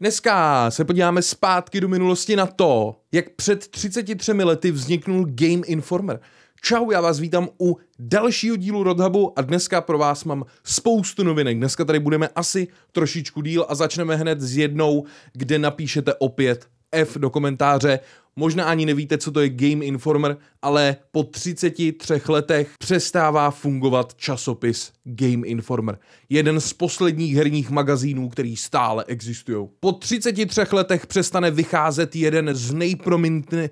Dneska se podíváme zpátky do minulosti na to, jak před 33 lety vzniknul Game Informer. Čau, já vás vítám u dalšího dílu Rodhubu a dneska pro vás mám spoustu novinek. Dneska tady budeme asi trošičku díl a začneme hned s jednou, kde napíšete opět F do komentáře. Možná ani nevíte, co to je Game Informer, ale po 33 letech přestává fungovat časopis Game Informer. Jeden z posledních herních magazínů, který stále existují. Po 33 letech přestane vycházet jeden z nejprominentne,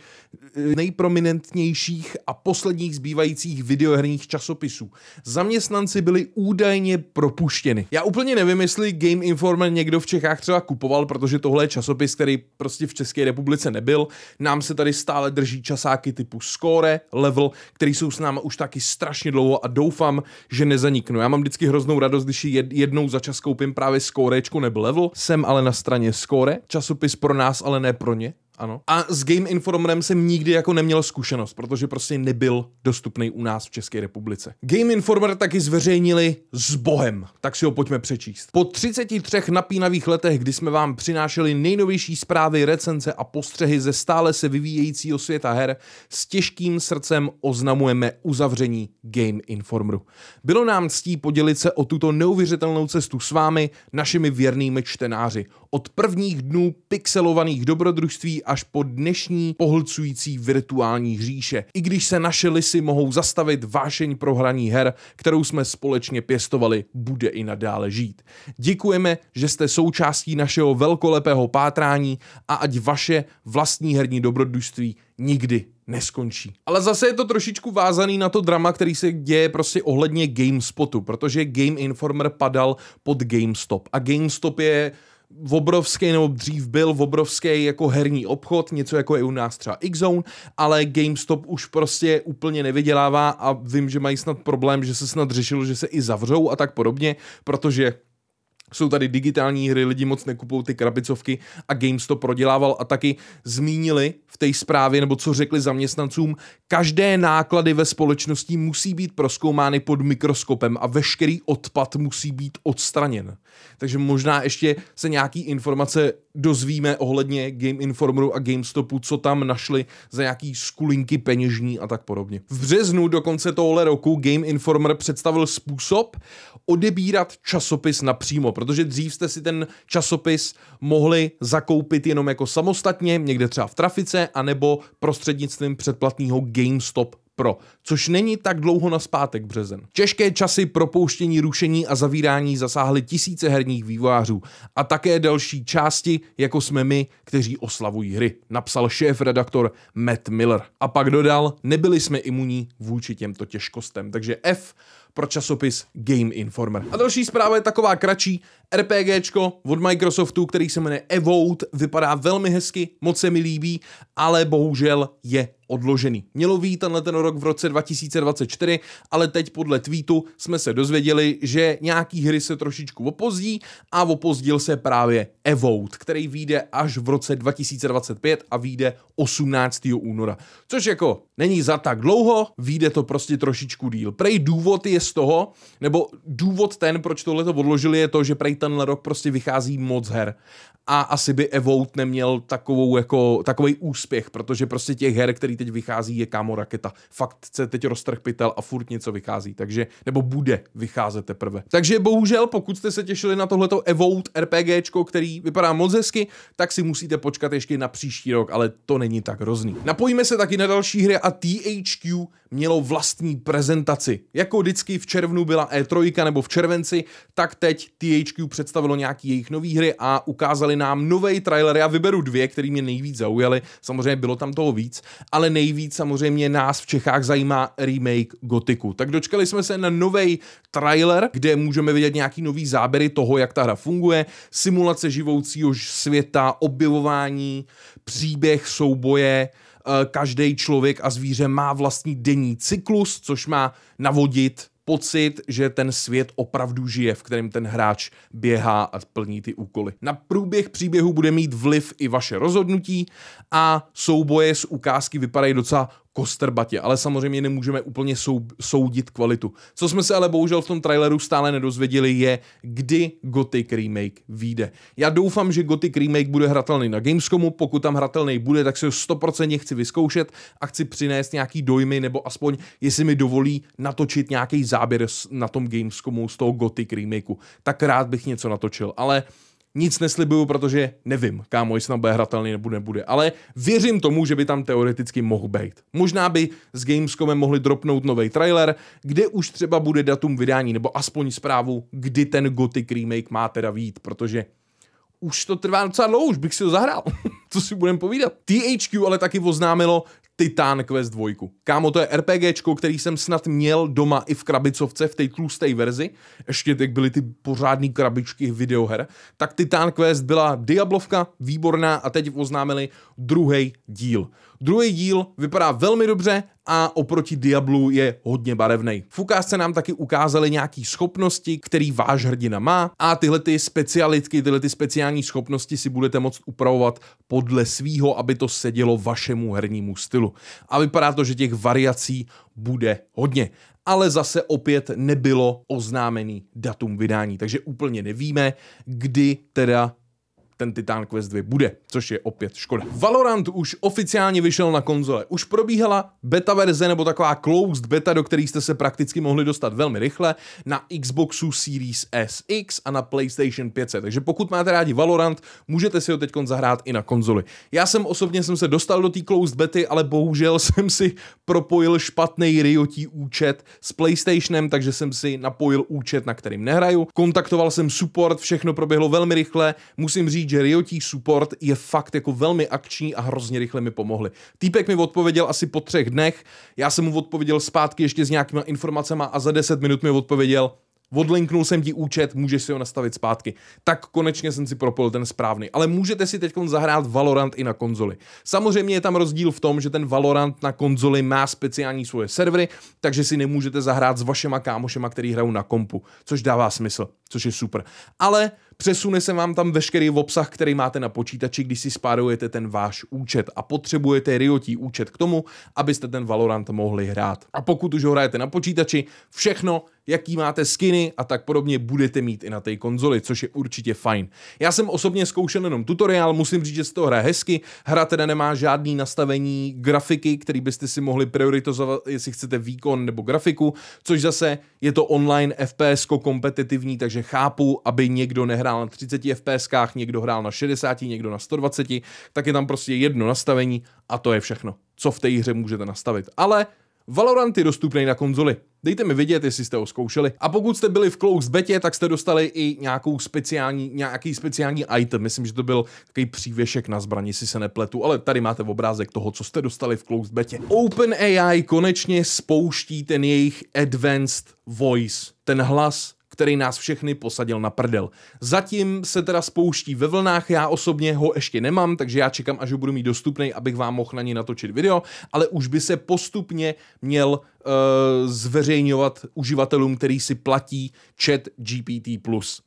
nejprominentnějších a posledních zbývajících videoherních časopisů. Zaměstnanci byli údajně propuštěni. Já úplně nevím, jestli Game Informer někdo v Čechách třeba kupoval, protože tohle je časopis, který prostě v České republice nebyl. Nám nám se tady stále drží časáky typu Score, Level, který jsou s námi už taky strašně dlouho a doufám, že nezaniknu. Já mám vždycky hroznou radost, když jednou za čas koupím právě Scorečku nebo Level. Jsem ale na straně Score, časopis pro nás, ale ne pro ně ano. A s Game Informerem jsem nikdy jako neměl zkušenost, protože prostě nebyl dostupný u nás v České republice. Game Informer taky zveřejnili s Bohem, tak si ho pojďme přečíst. Po 33 napínavých letech, kdy jsme vám přinášeli nejnovější zprávy, recenze a postřehy ze stále se vyvíjejícího světa her, s těžkým srdcem oznamujeme uzavření Game Informeru. Bylo nám ctí podělit se o tuto neuvěřitelnou cestu s vámi, našimi věrnými čtenáři. Od prvních dnů pixelovaných dobrodružství až po dnešní pohlcující virtuální hříše. I když se naše lisy mohou zastavit vášeň pro hraní her, kterou jsme společně pěstovali, bude i nadále žít. Děkujeme, že jste součástí našeho velkolepého pátrání a ať vaše vlastní herní dobrodružství nikdy neskončí. Ale zase je to trošičku vázaný na to drama, který se děje prostě ohledně GameSpotu, protože Game Informer padal pod GameStop a GameStop je obrovský, nebo dřív byl obrovský jako herní obchod, něco jako je u nás třeba Xzone, ale GameStop už prostě úplně nevydělává a vím, že mají snad problém, že se snad řešilo, že se i zavřou a tak podobně, protože jsou tady digitální hry, lidi moc nekupují ty krabicovky a Games to prodělával a taky zmínili v té zprávě, nebo co řekli zaměstnancům, každé náklady ve společnosti musí být proskoumány pod mikroskopem a veškerý odpad musí být odstraněn. Takže možná ještě se nějaký informace dozvíme ohledně Game Informeru a GameStopu, co tam našli za nějaký skulinky peněžní a tak podobně. V březnu do konce tohle roku Game Informer představil způsob odebírat časopis napřímo protože dřív jste si ten časopis mohli zakoupit jenom jako samostatně, někde třeba v trafice, anebo prostřednictvím předplatného GameStop pro, což není tak dlouho na zpátek březen. Těžké časy propouštění, rušení a zavírání zasáhly tisíce herních vývojářů a také další části, jako jsme my, kteří oslavují hry, napsal šéf-redaktor Matt Miller. A pak dodal, nebyli jsme imunní vůči těmto těžkostem, takže F pro časopis Game Informer. A další zpráva je taková kratší. RPGčko od Microsoftu, který se jmenuje Evote, vypadá velmi hezky, moc se mi líbí, ale bohužel je odložený. Mělo být tenhle ten rok v roce 2024, ale teď podle tweetu jsme se dozvěděli, že nějaký hry se trošičku opozdí a opozdil se právě Evote, který vyjde až v roce 2025 a vyjde 18. února. Což jako není za tak dlouho, vyjde to prostě trošičku díl. Prej důvod je z toho, nebo důvod ten, proč tohle to odložili, je to, že prej tenhle rok prostě vychází moc her. A asi by Evote neměl takovou jako, takový úspěch, protože prostě těch her, který teď vychází, je kámo raketa. Fakt se teď roztrh pytel a furt něco vychází, takže, nebo bude vycházet teprve. Takže bohužel, pokud jste se těšili na tohleto Evout RPGčko, který vypadá moc hezky, tak si musíte počkat ještě na příští rok, ale to není tak hrozný. Napojíme se taky na další hry a THQ mělo vlastní prezentaci. Jako vždycky v červnu byla E3 nebo v červenci, tak teď THQ představilo nějaký jejich nové hry a ukázali nám nové trailery. Já vyberu dvě, které mě nejvíc zaujaly. Samozřejmě bylo tam toho víc, ale ale nejvíc samozřejmě nás v Čechách zajímá remake Gotiku. Tak dočkali jsme se na nový trailer, kde můžeme vidět nějaký nový záběry toho, jak ta hra funguje, simulace živoucího světa, objevování, příběh, souboje, eh, každý člověk a zvíře má vlastní denní cyklus, což má navodit pocit, že ten svět opravdu žije, v kterém ten hráč běhá a plní ty úkoly. Na průběh příběhu bude mít vliv i vaše rozhodnutí a souboje z ukázky vypadají docela kostrbatě, ale samozřejmě nemůžeme úplně sou, soudit kvalitu. Co jsme se ale bohužel v tom traileru stále nedozvěděli je, kdy Gothic Remake vyjde. Já doufám, že Gothic Remake bude hratelný na Gamescomu, pokud tam hratelný bude, tak se ho 100% chci vyzkoušet a chci přinést nějaký dojmy, nebo aspoň, jestli mi dovolí natočit nějaký záběr na tom Gamescomu z toho Gothic Remakeu. Tak rád bych něco natočil, ale nic neslibuju, protože nevím, kámo, jestli tam bude hratelný nebo nebude. Ale věřím tomu, že by tam teoreticky mohl být. Možná by s Gamescomem mohli dropnout nový trailer, kde už třeba bude datum vydání, nebo aspoň zprávu, kdy ten Gothic remake má teda vít, protože už to trvá docela dlouho, už bych si to zahrál. Co si budem povídat? THQ ale taky oznámilo Titan Quest 2. Kámo, to je RPGčko, který jsem snad měl doma i v krabicovce, v té tlusté verzi, ještě tak byly ty pořádné krabičky videoher, tak Titan Quest byla Diablovka, výborná a teď oznámili druhý díl. Druhý díl vypadá velmi dobře a oproti Diablu je hodně barevný. V ukázce nám taky ukázali nějaký schopnosti, který váš hrdina má a tyhle ty specialitky, tyhle ty speciální schopnosti si budete moct upravovat podle svýho, aby to sedělo vašemu hernímu stylu. A vypadá to, že těch variací bude hodně ale zase opět nebylo oznámený datum vydání, takže úplně nevíme, kdy teda ten Titan Quest 2 bude, což je opět škoda. Valorant už oficiálně vyšel na konzole. Už probíhala beta verze nebo taková closed beta, do které jste se prakticky mohli dostat velmi rychle na Xboxu Series SX a na PlayStation 5. Takže pokud máte rádi Valorant, můžete si ho teď zahrát i na konzoli. Já jsem osobně jsem se dostal do té closed bety, ale bohužel jsem si propojil špatný Riotí účet s PlayStationem, takže jsem si napojil účet, na kterým nehraju. Kontaktoval jsem support, všechno proběhlo velmi rychle. Musím říct, říct, že Riotí support je fakt jako velmi akční a hrozně rychle mi pomohli. Týpek mi odpověděl asi po třech dnech, já jsem mu odpověděl zpátky ještě s nějakýma informacemi a za 10 minut mi odpověděl, Odlinknul jsem ti účet, můžeš si ho nastavit zpátky. Tak konečně jsem si propojil ten správný. Ale můžete si teď zahrát Valorant i na konzoli. Samozřejmě je tam rozdíl v tom, že ten Valorant na konzoli má speciální svoje servery, takže si nemůžete zahrát s vašema kámošema, který hrajou na kompu, což dává smysl, což je super. Ale Přesune se vám tam veškerý obsah, který máte na počítači, když si spárujete ten váš účet a potřebujete riotí účet k tomu, abyste ten Valorant mohli hrát. A pokud už ho hrajete na počítači, všechno, jaký máte skiny a tak podobně budete mít i na té konzoli, což je určitě fajn. Já jsem osobně zkoušel jenom tutoriál, musím říct, že se to hraje hezky. Hra teda nemá žádný nastavení grafiky, který byste si mohli prioritizovat, jestli chcete výkon nebo grafiku, což zase je to online FPS kompetitivní, takže chápu, aby někdo nehrál hrál na 30 fps, někdo hrál na 60, někdo na 120, tak je tam prostě jedno nastavení a to je všechno, co v té hře můžete nastavit. Ale Valorant je dostupný na konzoli. Dejte mi vědět, jestli jste ho zkoušeli. A pokud jste byli v Close Betě, tak jste dostali i nějakou speciální, nějaký speciální item. Myslím, že to byl takový přívěšek na zbraní, si se nepletu, ale tady máte obrázek toho, co jste dostali v Close Betě. OpenAI konečně spouští ten jejich Advanced Voice, ten hlas který nás všechny posadil na prdel. Zatím se teda spouští ve vlnách, já osobně ho ještě nemám, takže já čekám, až ho budu mít dostupný, abych vám mohl na něj natočit video, ale už by se postupně měl uh, zveřejňovat uživatelům, který si platí chat GPT+.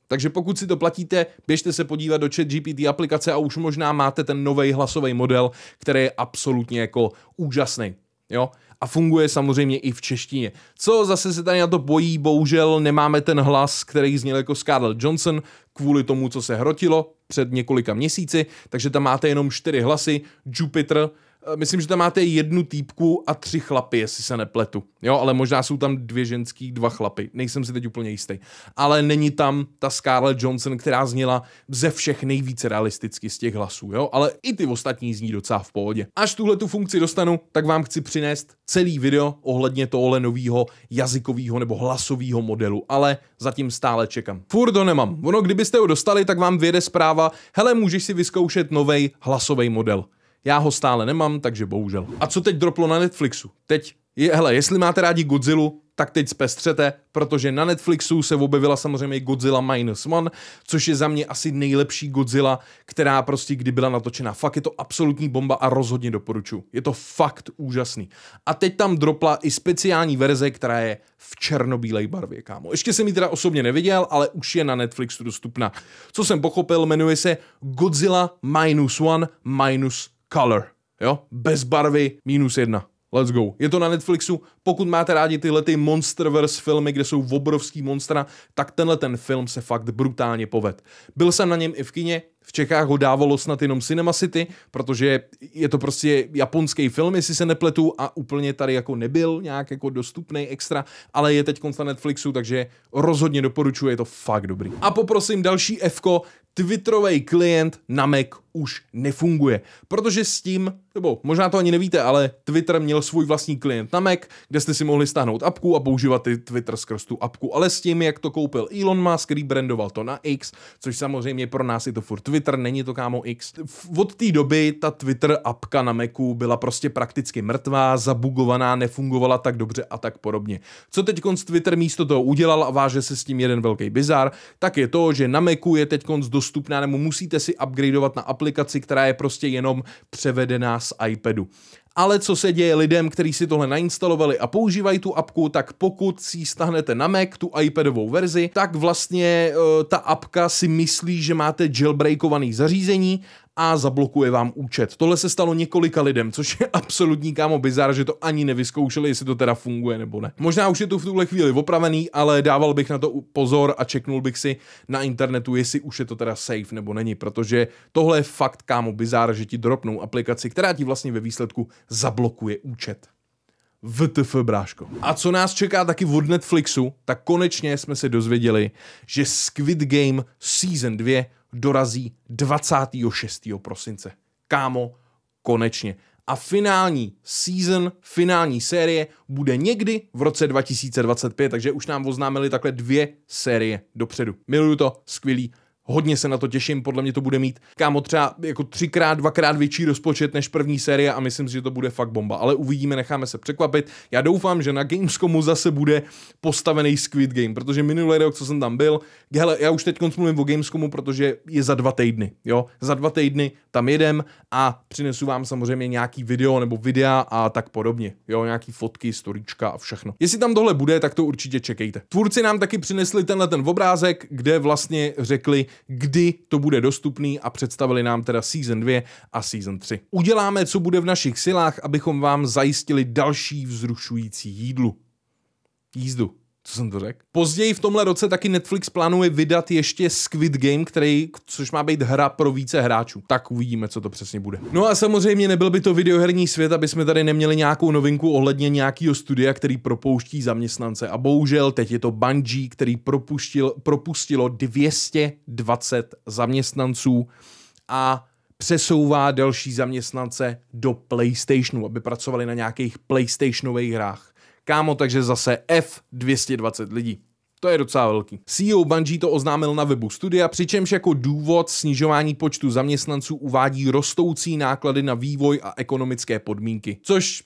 Takže pokud si to platíte, běžte se podívat do chat GPT aplikace a už možná máte ten nový hlasový model, který je absolutně jako úžasný. Jo? A funguje samozřejmě i v češtině. Co zase se tady na to bojí, bohužel nemáme ten hlas, který zněl jako Scarlett Johnson, kvůli tomu, co se hrotilo před několika měsíci, takže tam máte jenom čtyři hlasy, Jupiter, Eh, myslím, že tam máte jednu týpku a tři chlapy, jestli se nepletu. Jo, ale možná jsou tam dvě ženský, dva chlapy. Nejsem si teď úplně jistý. Ale není tam ta Scarlett Johnson, která zněla ze všech nejvíce realisticky z těch hlasů, jo, ale i ty ostatní zní docela v pohodě. Až tuhle tu funkci dostanu, tak vám chci přinést celý video ohledně tohle nového jazykového nebo hlasového modelu, ale zatím stále čekám. Fur to nemám. Ono, kdybyste ho dostali, tak vám vyjede zpráva, hele, můžeš si vyzkoušet nový hlasový model. Já ho stále nemám, takže bohužel. A co teď droplo na Netflixu? Teď, je, hele, jestli máte rádi Godzilla, tak teď zpestřete, protože na Netflixu se objevila samozřejmě Godzilla Minus One, což je za mě asi nejlepší Godzilla, která prostě kdy byla natočena. Fakt je to absolutní bomba a rozhodně doporučuji. Je to fakt úžasný. A teď tam dropla i speciální verze, která je v černobílej barvě, kámo. Ještě jsem ji teda osobně neviděl, ale už je na Netflixu dostupná. Co jsem pochopil, jmenuje se Godzilla Minus One Minus color, jo? Bez barvy minus jedna. Let's go. Je to na Netflixu. Pokud máte rádi tyhle ty Monsterverse filmy, kde jsou obrovský monstra, tak tenhle ten film se fakt brutálně poved. Byl jsem na něm i v kině, v Čechách ho dávalo snad jenom Cinema City, protože je to prostě japonský film, jestli se nepletu, a úplně tady jako nebyl nějak jako dostupný extra, ale je teď na Netflixu, takže rozhodně doporučuji, je to fakt dobrý. A poprosím další Fko. Twitterový klient na Mac už nefunguje, protože s tím nebo možná to ani nevíte, ale Twitter měl svůj vlastní klient na Mac, kde jste si mohli stáhnout apku a používat i Twitter skrz tu apku, ale s tím, jak to koupil Elon Musk, který brandoval to na X, což samozřejmě pro nás je to furt Twitter, není to kámo X. Od té doby ta Twitter apka na Macu byla prostě prakticky mrtvá, zabugovaná, nefungovala tak dobře a tak podobně. Co teď Twitter místo toho udělal a váže se s tím jeden velký bizar, tak je to, že na Macu je teď dostupná, nebo musíte si upgradeovat na aplikaci, která je prostě jenom převedená z iPadu. Ale co se děje lidem, kteří si tohle nainstalovali a používají tu apku, tak pokud si stahnete na Mac tu iPadovou verzi, tak vlastně e, ta apka si myslí, že máte jailbreakovaný zařízení a zablokuje vám účet. Tohle se stalo několika lidem, což je absolutní kámo bizar, že to ani nevyzkoušeli, jestli to teda funguje nebo ne. Možná už je to v tuhle chvíli opravený, ale dával bych na to pozor a čeknul bych si na internetu, jestli už je to teda safe nebo není, protože tohle je fakt kámo bizar, že ti dropnou aplikaci, která ti vlastně ve výsledku zablokuje účet. VTF, bráško. A co nás čeká taky od Netflixu, tak konečně jsme se dozvěděli, že Squid Game Season 2 dorazí 26. prosince. Kámo, konečně. A finální season, finální série bude někdy v roce 2025, takže už nám oznámili takhle dvě série dopředu. Miluju to, skvělý, hodně se na to těším, podle mě to bude mít kámo třeba jako třikrát, dvakrát větší rozpočet než první série a myslím si, že to bude fakt bomba, ale uvidíme, necháme se překvapit. Já doufám, že na Gamescomu zase bude postavený Squid Game, protože minulý rok, co jsem tam byl, hele, já už teď mluvím o Gamescomu, protože je za dva týdny, jo, za dva týdny tam jedem a přinesu vám samozřejmě nějaký video nebo videa a tak podobně, jo, nějaký fotky, storička a všechno. Jestli tam tohle bude, tak to určitě čekejte. Tvůrci nám taky přinesli tenhle ten obrázek, kde vlastně řekli, kdy to bude dostupný a představili nám teda Season 2 a Season 3. Uděláme, co bude v našich silách, abychom vám zajistili další vzrušující jídlu. Jízdu. Co jsem to řekl? Později v tomhle roce taky Netflix plánuje vydat ještě Squid Game, který, což má být hra pro více hráčů. Tak uvidíme, co to přesně bude. No a samozřejmě nebyl by to videoherní svět, aby jsme tady neměli nějakou novinku ohledně nějakého studia, který propouští zaměstnance. A bohužel teď je to Bungie, který propustil, propustilo 220 zaměstnanců a přesouvá další zaměstnance do PlayStationu, aby pracovali na nějakých PlayStationových hrách. Kámo, takže zase F220 lidí. To je docela velký. CEO Bungie to oznámil na webu studia, přičemž jako důvod snižování počtu zaměstnanců uvádí rostoucí náklady na vývoj a ekonomické podmínky. Což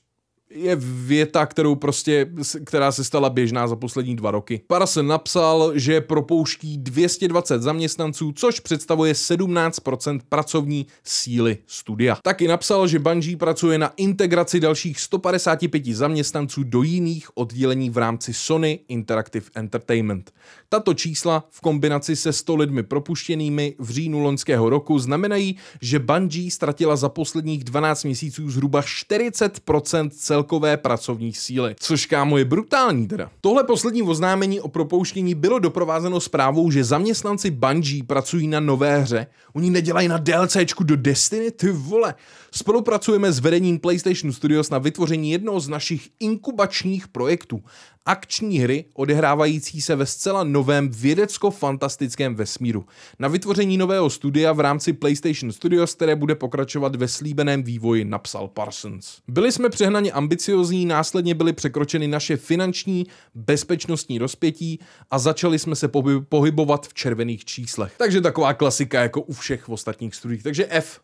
je věta, kterou prostě, která se stala běžná za poslední dva roky. Para se napsal, že propouští 220 zaměstnanců, což představuje 17% pracovní síly studia. Taky napsal, že Bungie pracuje na integraci dalších 155 zaměstnanců do jiných oddělení v rámci Sony Interactive Entertainment. Tato čísla v kombinaci se 100 lidmi propuštěnými v říjnu loňského roku znamenají, že Bungie ztratila za posledních 12 měsíců zhruba 40% celé celkové pracovní síly. Což kámo je brutální teda. Tohle poslední oznámení o propouštění bylo doprovázeno zprávou, že zaměstnanci Bungie pracují na nové hře. Oni nedělají na DLCčku do Destiny, ty vole. Spolupracujeme s vedením PlayStation Studios na vytvoření jednoho z našich inkubačních projektů akční hry odehrávající se ve zcela novém vědecko-fantastickém vesmíru. Na vytvoření nového studia v rámci PlayStation Studios, které bude pokračovat ve slíbeném vývoji, napsal Parsons. Byli jsme přehnaně ambiciozní, následně byly překročeny naše finanční, bezpečnostní rozpětí a začali jsme se pohybovat v červených číslech. Takže taková klasika jako u všech ostatních studií. Takže F.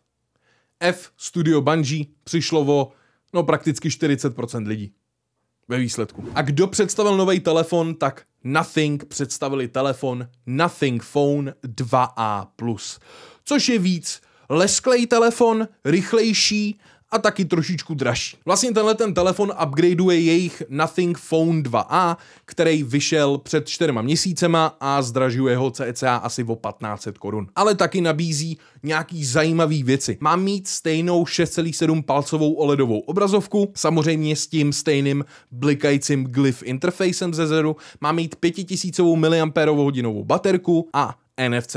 F Studio Bungie přišlo o no prakticky 40% lidí ve výsledku. A kdo představil nový telefon, tak Nothing představili telefon Nothing Phone 2A+, což je víc lesklej telefon, rychlejší, a taky trošičku dražší. Vlastně tenhle ten telefon upgradeuje jejich Nothing Phone 2a, který vyšel před čtyřma měsícema a zdražuje ho cca e asi o 1500 korun. Ale taky nabízí nějaký zajímavý věci. Má mít stejnou 6,7 palcovou OLEDovou obrazovku, samozřejmě s tím stejným blikajícím glyph interfacem ze zeru, má mít 5000 mAh baterku a NFC,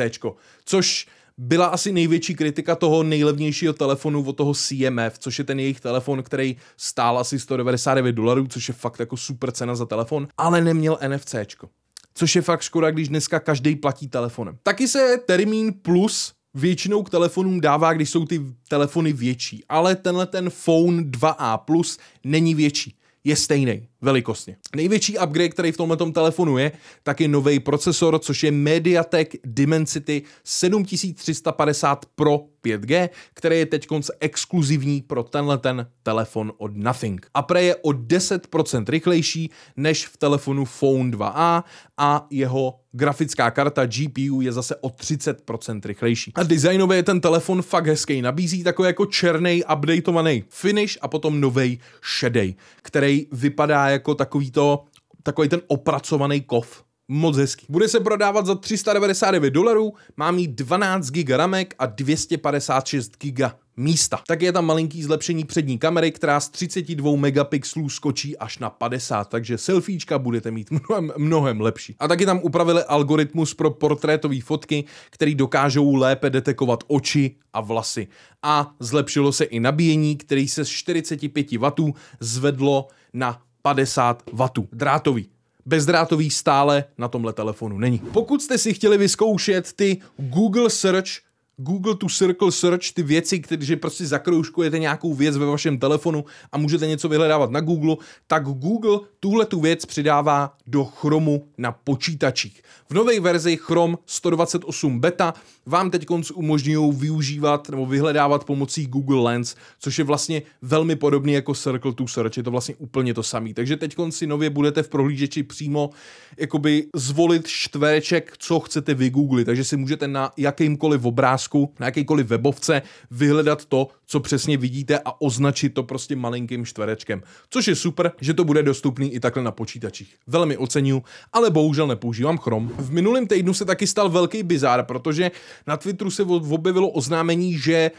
což byla asi největší kritika toho nejlevnějšího telefonu od toho CMF, což je ten jejich telefon, který stál asi 199 dolarů, což je fakt jako super cena za telefon, ale neměl NFCčko. Což je fakt škoda, když dneska každý platí telefonem. Taky se termín plus většinou k telefonům dává, když jsou ty telefony větší, ale tenhle ten Phone 2A Plus není větší, je stejný velikostně. Největší upgrade, který v tomhle telefonu je, tak je nový procesor, což je Mediatek Dimensity 7350 Pro 5G, který je teď exkluzivní pro tenhle ten telefon od Nothing. A pre je o 10% rychlejší než v telefonu Phone 2a a jeho grafická karta GPU je zase o 30% rychlejší. A designově je ten telefon fakt hezký, nabízí takový jako černý, updateovaný finish a potom novej šedej, který vypadá jako takový to, takový ten opracovaný kov. Moc hezký. Bude se prodávat za 399 dolarů, má mít 12 GB ramek a 256 GB místa. Také je tam malinký zlepšení přední kamery, která z 32 megapixelů skočí až na 50, takže selfiečka budete mít mnohem, mnohem lepší. A taky tam upravili algoritmus pro portrétové fotky, který dokážou lépe detekovat oči a vlasy. A zlepšilo se i nabíjení, který se z 45 W zvedlo na 50 W. Drátový. Bezdrátový stále na tomhle telefonu není. Pokud jste si chtěli vyzkoušet ty Google Search Google to Circle Search, ty věci, které, že prostě zakroužkujete nějakou věc ve vašem telefonu a můžete něco vyhledávat na Google, tak Google tuhle tu věc přidává do Chromu na počítačích. V nové verzi Chrome 128 beta vám teď umožňují využívat nebo vyhledávat pomocí Google Lens, což je vlastně velmi podobný jako Circle to Search, je to vlastně úplně to samé. Takže teď si nově budete v prohlížeči přímo jakoby zvolit čtvereček, co chcete vygooglit, takže si můžete na jakýmkoliv obrázku obrázku na jakýkoliv webovce, vyhledat to, co přesně vidíte a označit to prostě malinkým čtverečkem. Což je super, že to bude dostupný i takhle na počítačích. Velmi oceňuju, ale bohužel nepoužívám Chrome. V minulém týdnu se taky stal velký bizár, protože na Twitteru se objevilo oznámení, že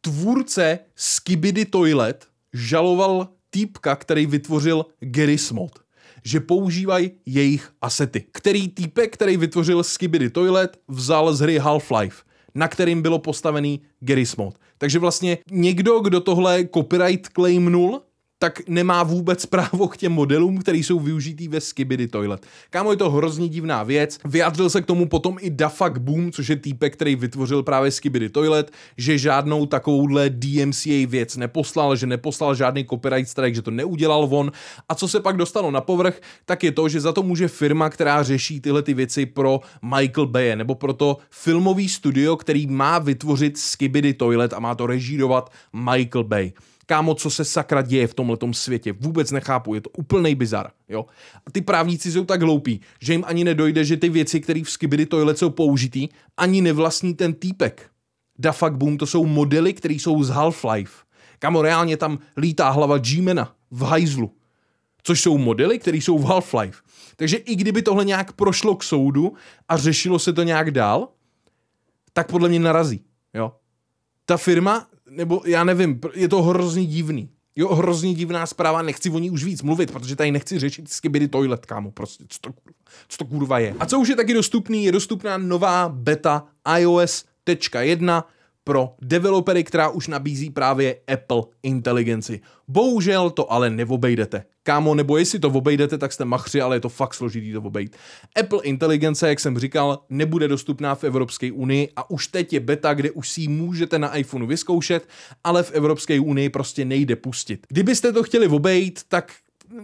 tvůrce Skibidi Toilet žaloval týpka, který vytvořil Garry's Mod že používají jejich asety. Který týpek, který vytvořil Skibidi Toilet, vzal z hry Half-Life na kterým bylo postavený Garry's Mod. Takže vlastně někdo, kdo tohle copyright claimnul, tak nemá vůbec právo k těm modelům, které jsou využitý ve Skibidi Toilet. Kámo, je to hrozně divná věc. Vyjádřil se k tomu potom i Dafak Boom, což je týpek, který vytvořil právě Skibidi Toilet, že žádnou takovouhle DMCA věc neposlal, že neposlal žádný copyright strike, že to neudělal on. A co se pak dostalo na povrch, tak je to, že za to může firma, která řeší tyhle ty věci pro Michael Bay, nebo pro to filmový studio, který má vytvořit Skibidi Toilet a má to režírovat Michael Bay kámo, co se sakra děje v tomhle světě, vůbec nechápu, je to úplný bizar, jo. A ty právníci jsou tak hloupí, že jim ani nedojde, že ty věci, které v to Toilet jsou použitý, ani nevlastní ten týpek. Da fuck boom, to jsou modely, které jsou z Half-Life. Kámo, reálně tam lítá hlava g v hajzlu, což jsou modely, které jsou v Half-Life. Takže i kdyby tohle nějak prošlo k soudu a řešilo se to nějak dál, tak podle mě narazí. Jo? Ta firma nebo já nevím, je to hrozně divný. Jo, hrozně divná zpráva, nechci o ní už víc mluvit, protože tady nechci řešit skibidy toilet, kámo, prostě, co to, co to kurva je. A co už je taky dostupný, je dostupná nová beta iOS.1 pro developery, která už nabízí právě Apple inteligenci. Bohužel to ale neobejdete kámo, nebo jestli to obejdete, tak jste machři, ale je to fakt složitý to obejít. Apple inteligence, jak jsem říkal, nebude dostupná v Evropské unii a už teď je beta, kde už si ji můžete na iPhoneu vyzkoušet, ale v Evropské unii prostě nejde pustit. Kdybyste to chtěli obejít, tak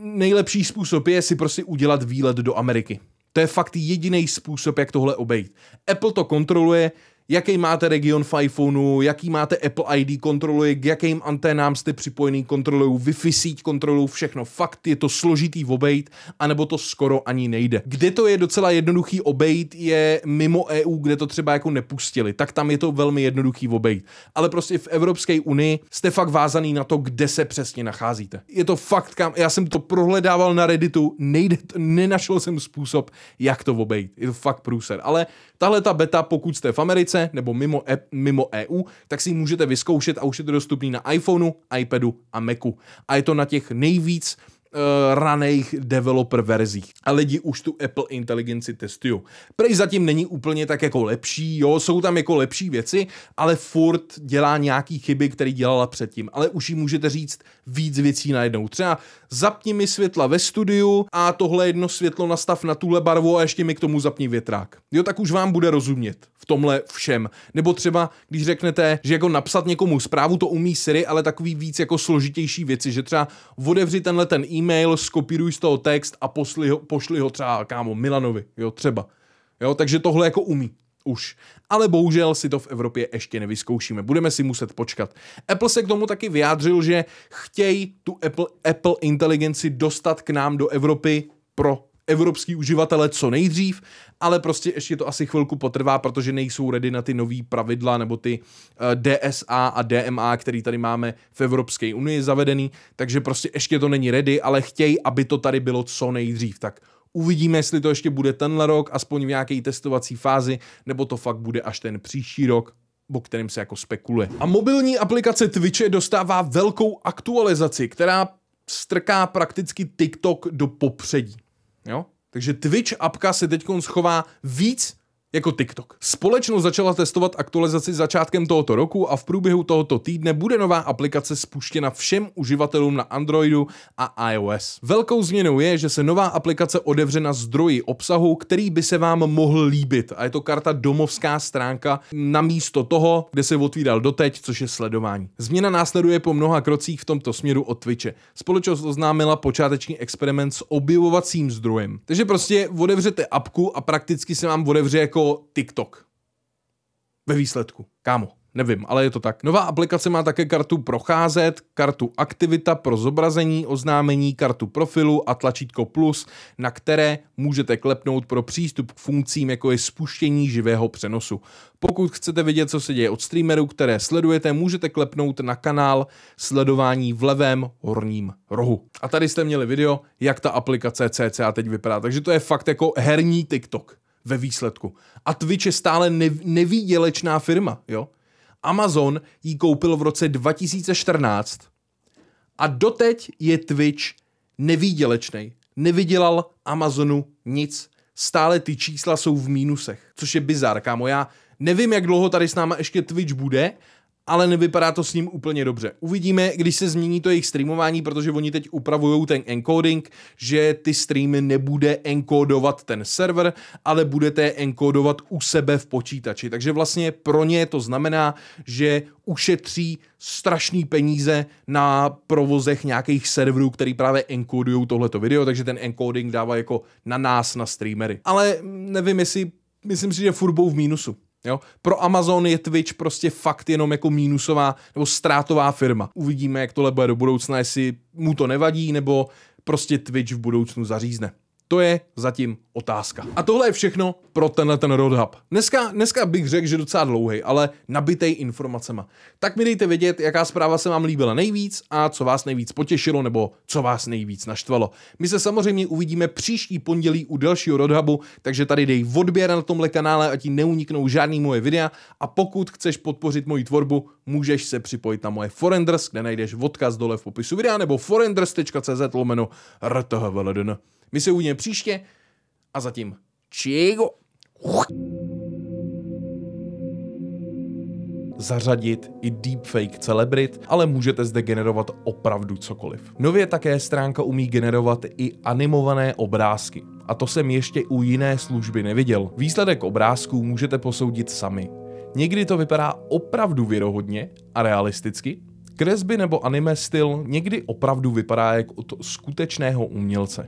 nejlepší způsob je si prostě udělat výlet do Ameriky. To je fakt jediný způsob, jak tohle obejít. Apple to kontroluje, jaký máte region v iPhoneu, jaký máte Apple ID, kontroluje, k jakým anténám jste připojený, kontrolují Wi-Fi síť, kontrolují všechno. Fakt je to složitý obejít, anebo to skoro ani nejde. Kde to je docela jednoduchý obejít, je mimo EU, kde to třeba jako nepustili, tak tam je to velmi jednoduchý obejít. Ale prostě v Evropské unii jste fakt vázaný na to, kde se přesně nacházíte. Je to fakt, kam já jsem to prohledával na Redditu, nejde, nenašel jsem způsob, jak to obejít. Je to fakt průser. Ale tahle ta beta, pokud jste v Americe, aplikace nebo mimo, e, mimo EU, tak si ji můžete vyzkoušet a už je to dostupný na iPhoneu, iPadu a Macu. A je to na těch nejvíc Eh, raných developer verzích. A lidi už tu Apple inteligenci testují. Prej zatím není úplně tak jako lepší, jo, jsou tam jako lepší věci, ale furt dělá nějaký chyby, které dělala předtím. Ale už jí můžete říct víc věcí najednou. Třeba zapni mi světla ve studiu a tohle jedno světlo nastav na tuhle barvu a ještě mi k tomu zapni větrák. Jo, tak už vám bude rozumět v tomhle všem. Nebo třeba, když řeknete, že jako napsat někomu zprávu, to umí Siri, ale takový víc jako složitější věci, že třeba odevři tenhle ten e e-mail, skopíruj z toho text a posli ho, pošli ho třeba kámo Milanovi, jo, třeba. Jo, takže tohle jako umí už. Ale bohužel si to v Evropě ještě nevyzkoušíme. Budeme si muset počkat. Apple se k tomu taky vyjádřil, že chtějí tu Apple, Apple inteligenci dostat k nám do Evropy pro evropský uživatele co nejdřív, ale prostě ještě to asi chvilku potrvá, protože nejsou ready na ty nový pravidla nebo ty eh, DSA a DMA, který tady máme v Evropské unii zavedený, takže prostě ještě to není ready, ale chtějí, aby to tady bylo co nejdřív, tak Uvidíme, jestli to ještě bude tenhle rok, aspoň v nějaké testovací fázi, nebo to fakt bude až ten příští rok, o kterém se jako spekuluje. A mobilní aplikace Twitche dostává velkou aktualizaci, která strká prakticky TikTok do popředí. Jo? Takže Twitch apka se teď schová víc jako TikTok. Společnost začala testovat aktualizaci začátkem tohoto roku a v průběhu tohoto týdne bude nová aplikace spuštěna všem uživatelům na Androidu a iOS. Velkou změnou je, že se nová aplikace odevře na zdroji obsahu, který by se vám mohl líbit a je to karta domovská stránka na místo toho, kde se otvíral doteď, což je sledování. Změna následuje po mnoha krocích v tomto směru od Twitche. Společnost oznámila počáteční experiment s objevovacím zdrojem. Takže prostě otevřete apku a prakticky se vám otevře jako TikTok. Ve výsledku, kámo, nevím, ale je to tak. Nová aplikace má také kartu Procházet, kartu Aktivita pro zobrazení, oznámení, kartu profilu a tlačítko plus, na které můžete klepnout pro přístup k funkcím, jako je spuštění živého přenosu. Pokud chcete vidět, co se děje od streamerů, které sledujete, můžete klepnout na kanál sledování v levém horním rohu. A tady jste měli video, jak ta aplikace CCA teď vypadá. Takže to je fakt jako herní TikTok ve výsledku. A Twitch je stále nevýdělečná firma, jo? Amazon ji koupil v roce 2014 a doteď je Twitch nevýdělečný. Nevydělal Amazonu nic. Stále ty čísla jsou v mínusech, což je bizar, kámo. Já nevím, jak dlouho tady s náma ještě Twitch bude, ale nevypadá to s ním úplně dobře. Uvidíme, když se změní to jejich streamování, protože oni teď upravují ten encoding, že ty streamy nebude enkodovat ten server, ale budete je enkodovat u sebe v počítači. Takže vlastně pro ně to znamená, že ušetří strašný peníze na provozech nějakých serverů, který právě enkodují tohleto video, takže ten encoding dává jako na nás, na streamery. Ale nevím, jestli myslím si, že furt v mínusu. Jo? Pro Amazon je Twitch prostě fakt jenom jako mínusová nebo ztrátová firma. Uvidíme, jak tohle bude do budoucna, jestli mu to nevadí, nebo prostě Twitch v budoucnu zařízne. To je zatím otázka. A tohle je všechno pro tenhle ten Roadhub. Dneska, dneska bych řekl, že docela dlouhý, ale nabitej informacema. Tak mi dejte vědět, jaká zpráva se vám líbila nejvíc a co vás nejvíc potěšilo nebo co vás nejvíc naštvalo. My se samozřejmě uvidíme příští pondělí u dalšího Roadhubu, takže tady dej odběr na tomhle kanále, ať ti neuniknou žádný moje videa a pokud chceš podpořit moji tvorbu, můžeš se připojit na moje Forenders, kde najdeš odkaz dole v popisu videa nebo forenders.cz lomeno my se uvidíme příště a zatím čigo. zařadit i deepfake celebrit, ale můžete zde generovat opravdu cokoliv. Nově také stránka umí generovat i animované obrázky. A to jsem ještě u jiné služby neviděl. Výsledek obrázků můžete posoudit sami. Někdy to vypadá opravdu věrohodně a realisticky, kresby nebo anime styl někdy opravdu vypadá jak od skutečného umělce.